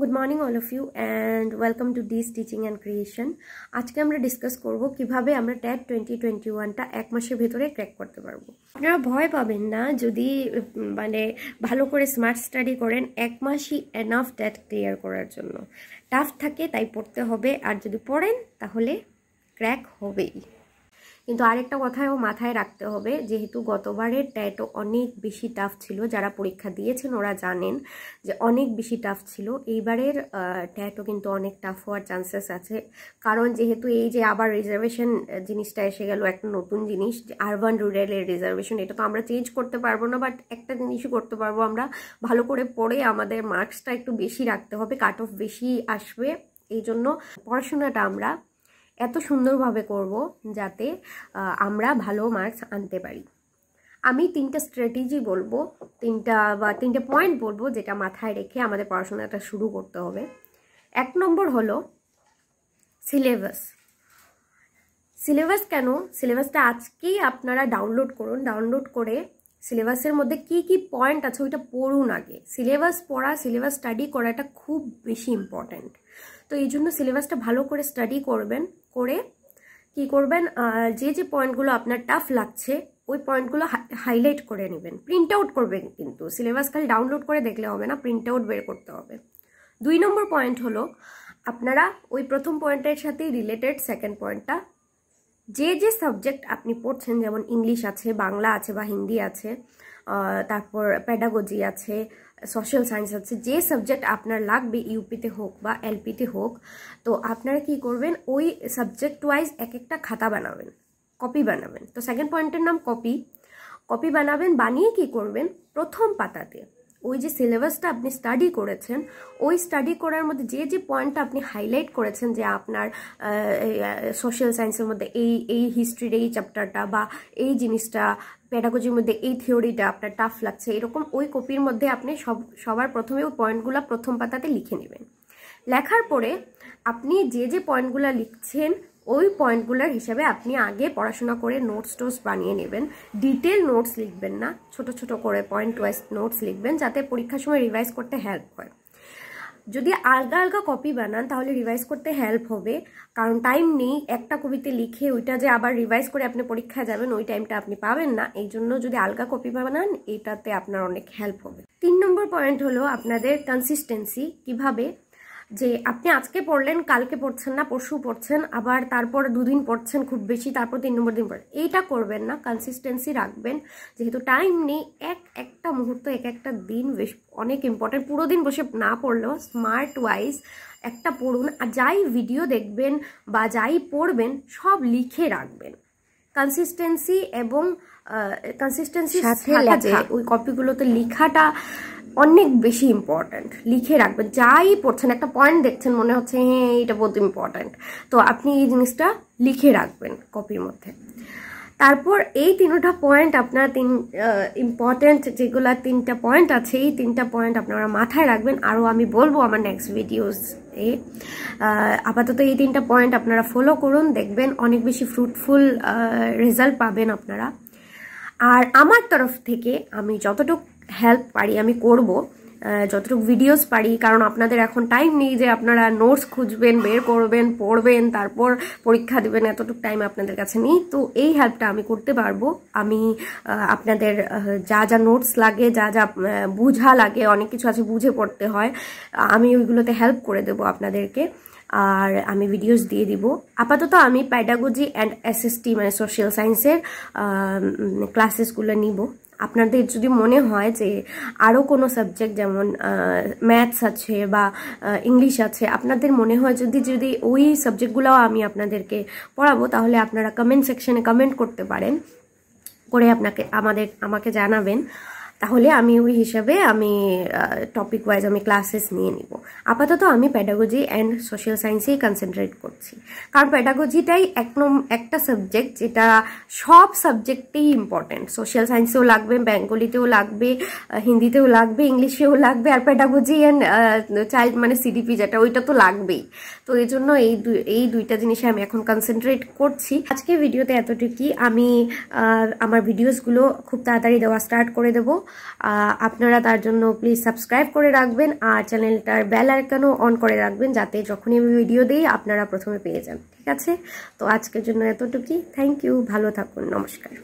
good morning all of you and welcome to this teaching and creation আজকে আমরা discuss করব কিভাবে আমরা ট্যাট টোয়েন্টি টোয়েন্টি ওয়ানটা এক মাসের ভেতরে ক্র্যাক করতে পারবো আপনারা ভয় পাবেন না যদি মানে ভালো করে স্মার্ট স্টাডি করেন এক মাসই এনাফ ট্যাট ক্লিয়ার করার জন্য টাফ থাকে তাই পড়তে হবে আর যদি পড়েন তাহলে ক্র্যাক হবেই কিন্তু আরেকটা কথাও মাথায় রাখতে হবে যেহেতু গতবারের ট্যাটো অনেক বেশি টাফ ছিল যারা পরীক্ষা দিয়েছেন ওরা জানেন যে অনেক বেশি টাফ ছিল এইবারের ট্যাটো কিন্তু অনেক টাফ হওয়ার চান্সেস আছে কারণ যেহেতু এই যে আবার রিজার্ভেশন জিনিসটা এসে গেল একটা নতুন জিনিস আরবান রুরালের রিজার্ভেশন এটা তো আমরা চেঞ্জ করতে পারবো না বাট একটা জিনিসই করতে পারবো আমরা ভালো করে পড়ে আমাদের মার্কসটা একটু বেশি রাখতে হবে কাট অফ বেশি আসবে এই জন্য পড়াশোনাটা আমরা এত সুন্দরভাবে করব যাতে আমরা ভালো মার্কস আনতে পারি আমি তিনটা স্ট্র্যাটেজি বলবো তিনটা বা তিনটে পয়েন্ট বলবো যেটা মাথায় রেখে আমাদের পড়াশোনাটা শুরু করতে হবে এক নম্বর হলো সিলেবাস সিলেবাস কেন সিলেবাসটা আজকেই আপনারা ডাউনলোড করুন ডাউনলোড করে সিলেবাসের মধ্যে কি কি পয়েন্ট আছে ওইটা পড়ুন আগে সিলেবাস পড়া সিলেবাস স্টাডি করাটা খুব বেশি ইম্পর্ট্যান্ট তো এই জন্য সিলেবাসটা ভালো করে স্টাডি করবেন করে কি করবেন যে যে পয়েন্টগুলো আপনার টাফ লাগছে ওই পয়েন্টগুলো হাইলাইট করে নেবেন প্রিন্ট আউট করবেন কিন্তু সিলেবাস খালি ডাউনলোড করে দেখলে হবে না প্রিন্ট আউট বের করতে হবে দুই নম্বর পয়েন্ট হলো আপনারা ওই প্রথম পয়েন্টের সাথে রিলেটেড সেকেন্ড পয়েন্টটা যে যে সাবজেক্ট আপনি পড়ছেন যেমন ইংলিশ আছে বাংলা আছে বা হিন্দি আছে তারপর প্যাডাগজি আছে সোশ্যাল সায়েন্স আছে যে সাবজেক্ট আপনার লাগবে ইউপিতে হোক বা এলপিতে হোক তো আপনারা কি করবেন ওই সাবজেক্ট ওয়াইজ এক একটা খাতা বানাবেন কপি বানাবেন তো সেকেন্ড পয়েন্টের নাম কপি কপি বানাবেন বানিয়ে কি করবেন প্রথম পাতাতে ওই যে সিলেবাসটা আপনি স্টাডি করেছেন ওই স্টাডি করার মধ্যে যে যে পয়েন্টটা আপনি হাইলাইট করেছেন যে আপনার সোশ্যাল সায়েন্সের মধ্যে এই এই হিস্ট্রির এই চ্যাপ্টারটা বা এই জিনিসটা প্যাডাগোজির মধ্যে এই থিওরিটা আপনার টাফ লাগছে এরকম ওই কপির মধ্যে আপনি সব সবার প্রথমে ওই পয়েন্টগুলো প্রথম পাতাতে লিখে নেবেন লেখার পরে আপনি যে যে পয়েন্টগুলো লিখছেন ওই পয়েন্টগুলোর হিসাবে আপনি আগে পড়াশোনা করে নোটস টোটস বানিয়ে নেবেন ডিটেল নোটস লিখবেন না ছোট ছোট করে পয়েন্ট ওয়াইজ নোটস লিখবেন যাতে পরীক্ষার সময় রিভাইজ করতে হেল্প হয় যদি আলগা আলগা কপি বানান তাহলে রিভাইজ করতে হেল্প হবে কারণ টাইম নেই একটা কপিতে লিখে ওইটা যে আবার রিভাইজ করে আপনি পরীক্ষায় যাবেন ওই টাইমটা আপনি পাবেন না এই জন্য যদি আলগা কপি বানান এটাতে আপনার অনেক হেল্প হবে তিন নম্বর পয়েন্ট হলো আপনাদের কনসিস্টেন্সি কিভাবে যে আপনি আজকে পড়লেন কালকে পড়ছেন না পরশু পড়ছেন আবার তারপর দুদিন পড়ছেন খুব বেশি তারপর তিন নম্বর দিন পড়েন এইটা করবেন না কনসিস্টেন্সি রাখবেন যেহেতু টাইম নেই এক একটা মুহূর্ত এক একটা দিন বেশ অনেক ইম্পর্টেন্ট পুরো দিন বসে না পড়লেও স্মার্ট ওয়াইজ একটা পড়ুন আর যাই ভিডিও দেখবেন বা যাই পড়বেন সব লিখে রাখবেন কনসিস্টেন্সি এবং কনসিস্টেন্সি সাথে ওই কপিগুলোতে লেখাটা অনেক বেশি ইম্পর্ট্যান্ট লিখে রাখবেন যাই পড়ছেন একটা পয়েন্ট দেখছেন মনে হচ্ছে হ্যাঁ এটা বহুত ইম্পর্ট্যান্ট তো আপনি এই জিনিসটা লিখে রাখবেন কপির মধ্যে তারপর এই তিনটা পয়েন্ট আপনার তিন ইম্পর্ট্যান্ট যেগুলো তিনটা পয়েন্ট আছে এই তিনটা পয়েন্ট আপনারা মাথায় রাখবেন আরও আমি বলবো আমার নেক্সট ভিডিওস এ আপাতত এই তিনটা পয়েন্ট আপনারা ফলো করুন দেখবেন অনেক বেশি ফ্রুটফুল রেজাল্ট পাবেন আপনারা আর আমার তরফ থেকে আমি যতটুকু হেল্প পারি আমি করব যতটুকু ভিডিওস পারি কারণ আপনাদের এখন টাইম নেই যে আপনারা নোটস খুঁজবেন বের করবেন পড়বেন তারপর পরীক্ষা দেবেন এতটুকু টাইম আপনাদের কাছে নেই তো এই হেল্পটা আমি করতে পারবো আমি আপনাদের যা যা নোটস লাগে যা যা বুঝা লাগে অনেক কিছু আছে বুঝে পড়তে হয় আমি ওইগুলোতে হেল্প করে দেবো আপনাদেরকে আর আমি ভিডিওস দিয়ে দিব আপাতত আমি প্যাডাগোজি অ্যান্ড অ্যাসএসটি মানে সোশ্যাল সায়েন্সের ক্লাসেসগুলো নিব আপনাদের যদি মনে হয় যে আরও কোনো সাবজেক্ট যেমন ম্যাথস আছে বা ইংলিশ আছে আপনাদের মনে হয় যদি যদি ওই সাবজেক্টগুলোও আমি আপনাদেরকে পড়াবো তাহলে আপনারা কমেন্ট সেকশনে কমেন্ট করতে পারেন করে আপনাকে আমাদের আমাকে জানাবেন তাহলে আমি ওই হিসাবে আমি টপিক ওয়াইজ আমি ক্লাসেস নিয়ে নিব আপাতত আমি প্যাডাগোজি অ্যান্ড সোশ্যাল সায়েন্সেই কনসেন্ট্রেট করছি কারণ প্যাডাগোজিটাই এক একটা সাবজেক্ট যেটা সব সাবজেক্টেই ইম্পর্টেন্ট সোশ্যাল সায়েন্সেও লাগবে বেঙ্গলিতেও লাগবে হিন্দিতেও লাগবে ইংলিশেও লাগবে আর প্যাডাগোজি অ্যান্ড চাইল্ড মানে সিডিপি যেটা ওইটা তো লাগবেই তো এই জন্য এই এই দুইটা জিনিসে আমি এখন কনসেন্ট্রেট করছি আজকে ভিডিওতে এতটুকুই আমি আমার ভিডিওসগুলো খুব তাড়াতাড়ি দেওয়া স্টার্ট করে দেবো আপনারা তার জন্য প্লিজ সাবস্ক্রাইব করে রাখবেন আর চ্যানেলটার বেল আইকনও অন করে রাখবেন যাতে যখনই আমি ভিডিও দিই আপনারা প্রথমে পেয়ে যান ঠিক আছে তো আজকের জন্য এতটুকুই থ্যাংক ইউ ভালো থাকুন নমস্কার